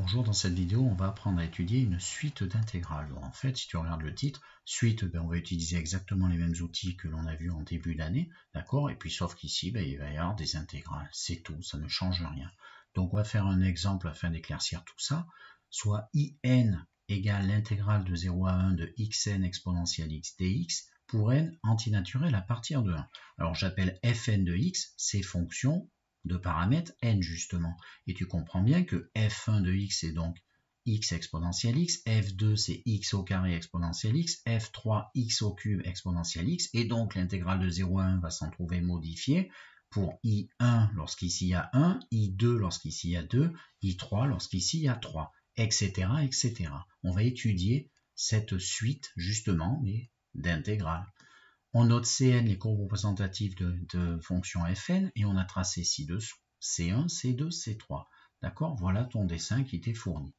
Bonjour, dans cette vidéo, on va apprendre à étudier une suite d'intégrales. En fait, si tu regardes le titre, suite, ben, on va utiliser exactement les mêmes outils que l'on a vu en début d'année, d'accord Et puis, sauf qu'ici, ben, il va y avoir des intégrales, c'est tout, ça ne change rien. Donc, on va faire un exemple afin d'éclaircir tout ça, soit in égale l'intégrale de 0 à 1 de xn exponentielle x dx pour n antinaturel à partir de 1. Alors, j'appelle fn de x, ces fonctions de paramètres n justement. Et tu comprends bien que f1 de x est donc x exponentielle x, f2 c'est x au carré exponentielle x, f3 x au cube exponentielle x, et donc l'intégrale de 0 à 1 va s'en trouver modifiée pour i1 lorsqu'ici il y a 1, i2 lorsqu'ici il y a 2, i3 lorsqu'ici il y a 3, etc., etc. On va étudier cette suite justement, mais d'intégrales. On note Cn les courbes représentatifs de, de fonction Fn et on a tracé ci-dessous C1, C2, C3. D'accord Voilà ton dessin qui t'est fourni.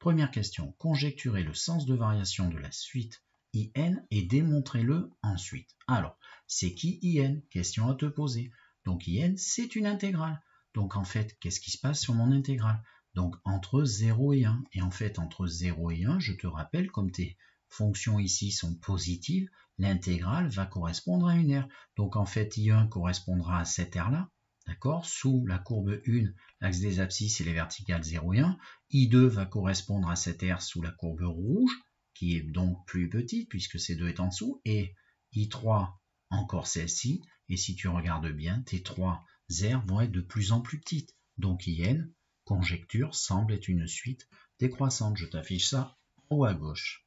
Première question, conjecturer le sens de variation de la suite IN et démontrer le ensuite. Alors, c'est qui IN Question à te poser. Donc IN, c'est une intégrale. Donc en fait, qu'est-ce qui se passe sur mon intégrale Donc entre 0 et 1. Et en fait, entre 0 et 1, je te rappelle, comme tu fonctions ici sont positives, l'intégrale va correspondre à une R. Donc en fait, I1 correspondra à cette R-là, d'accord Sous la courbe 1, l'axe des abscisses et les verticales 0 et 1. I2 va correspondre à cette R sous la courbe rouge, qui est donc plus petite puisque ces deux est en dessous. Et I3, encore celle-ci. Et si tu regardes bien, tes trois R vont être de plus en plus petites. Donc IN, conjecture, semble être une suite décroissante. Je t'affiche ça en haut à gauche.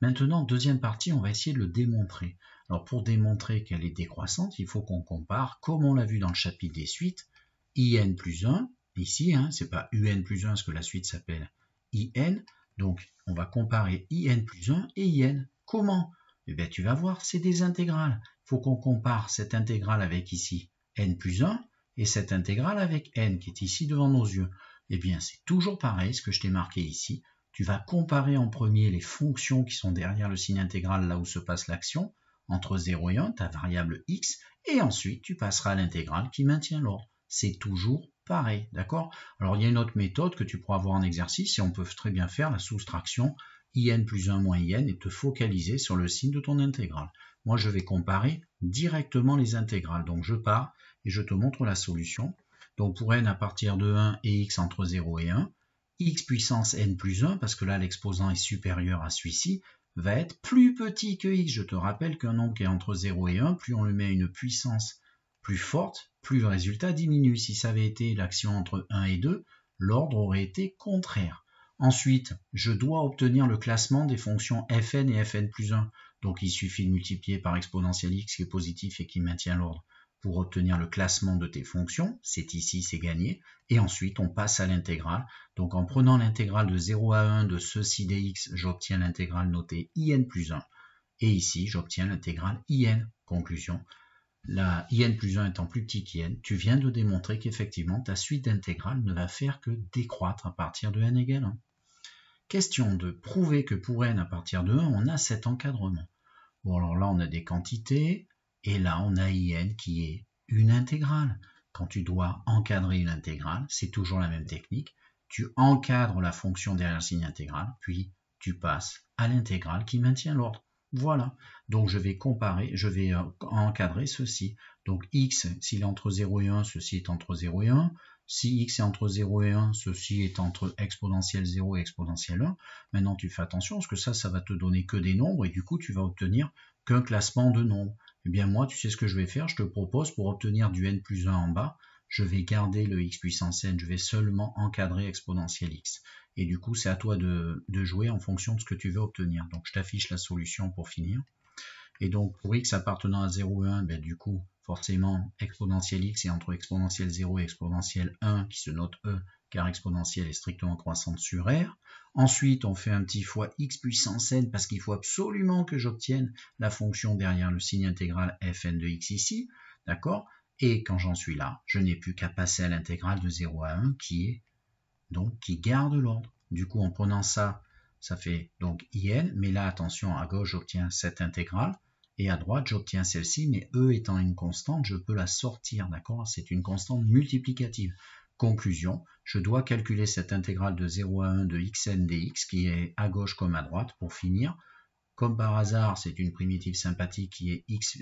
Maintenant, deuxième partie, on va essayer de le démontrer. Alors pour démontrer qu'elle est décroissante, il faut qu'on compare, comme on l'a vu dans le chapitre des suites, in plus 1, ici, hein, ce n'est pas un plus 1, ce que la suite s'appelle in, donc on va comparer in plus 1 et in. Comment Eh bien tu vas voir, c'est des intégrales. Il faut qu'on compare cette intégrale avec ici n plus 1 et cette intégrale avec n qui est ici devant nos yeux. Eh bien c'est toujours pareil, ce que je t'ai marqué ici, tu vas comparer en premier les fonctions qui sont derrière le signe intégral là où se passe l'action, entre 0 et 1, ta variable x, et ensuite tu passeras à l'intégrale qui maintient l'ordre. C'est toujours pareil, d'accord Alors il y a une autre méthode que tu pourras avoir en exercice et on peut très bien faire la soustraction in plus 1 moins in et te focaliser sur le signe de ton intégrale. Moi je vais comparer directement les intégrales, donc je pars et je te montre la solution. Donc pour n à partir de 1 et x entre 0 et 1, x puissance n plus 1, parce que là l'exposant est supérieur à celui-ci, va être plus petit que x. Je te rappelle qu'un nombre qui est entre 0 et 1, plus on le met une puissance plus forte, plus le résultat diminue. Si ça avait été l'action entre 1 et 2, l'ordre aurait été contraire. Ensuite, je dois obtenir le classement des fonctions fn et fn plus 1. Donc il suffit de multiplier par exponentielle x qui est positif et qui maintient l'ordre pour obtenir le classement de tes fonctions. C'est ici, c'est gagné. Et ensuite, on passe à l'intégrale. Donc en prenant l'intégrale de 0 à 1 de ceci dx, j'obtiens l'intégrale notée in plus 1. Et ici, j'obtiens l'intégrale in. Conclusion. La in plus 1 étant plus petit qu'in, tu viens de démontrer qu'effectivement, ta suite d'intégrales ne va faire que décroître à partir de n égale 1. Question de prouver que pour n à partir de 1, on a cet encadrement. Bon, alors là, on a des quantités, et là, on a IN qui est une intégrale. Quand tu dois encadrer une intégrale, c'est toujours la même technique. Tu encadres la fonction derrière le signe intégrale, puis tu passes à l'intégrale qui maintient l'ordre. Voilà. Donc je vais comparer, je vais euh, encadrer ceci. Donc x, s'il est entre 0 et 1, ceci est entre 0 et 1. Si x est entre 0 et 1, ceci est entre exponentielle 0 et exponentielle 1. Maintenant, tu fais attention parce que ça, ça va te donner que des nombres et du coup, tu vas obtenir qu'un classement de nombres. Eh bien moi, tu sais ce que je vais faire, je te propose pour obtenir du n plus 1 en bas, je vais garder le x puissance n, je vais seulement encadrer exponentielle x. Et du coup, c'est à toi de, jouer en fonction de ce que tu veux obtenir. Donc je t'affiche la solution pour finir. Et donc pour x appartenant à 0 et 1, ben, du coup, forcément, exponentielle x est entre exponentielle 0 et exponentielle 1 qui se note e, car exponentielle est strictement croissante sur R. Ensuite, on fait un petit fois x puissance n parce qu'il faut absolument que j'obtienne la fonction derrière le signe intégral fn de x ici. D'accord Et quand j'en suis là, je n'ai plus qu'à passer à l'intégrale de 0 à 1 qui est donc qui garde l'ordre. Du coup, en prenant ça, ça fait donc in, mais là, attention, à gauche, j'obtiens cette intégrale, et à droite, j'obtiens celle-ci, mais e étant une constante, je peux la sortir, d'accord C'est une constante multiplicative. Conclusion, je dois calculer cette intégrale de 0 à 1 de xn dx qui est à gauche comme à droite pour finir. Comme par hasard, c'est une primitive sympathique qui est x,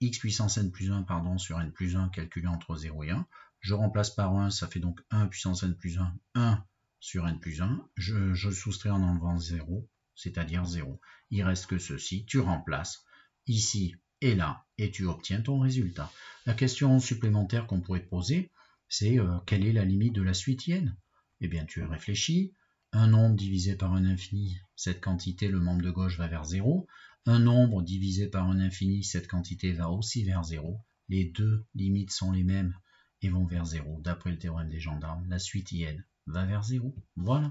x puissance n plus 1 pardon, sur n plus 1 calculée entre 0 et 1. Je remplace par 1, ça fait donc 1 puissance n plus 1, 1 sur n plus 1. Je, je soustrais en enlevant 0, c'est-à-dire 0. Il reste que ceci, tu remplaces ici et là, et tu obtiens ton résultat. La question supplémentaire qu'on pourrait te poser, c'est euh, quelle est la limite de la suite yenne Eh bien, tu réfléchis. Un nombre divisé par un infini, cette quantité, le membre de gauche va vers 0. Un nombre divisé par un infini, cette quantité va aussi vers 0. Les deux limites sont les mêmes et vont vers 0. D'après le théorème des gendarmes, la suite yenne va vers 0. Voilà.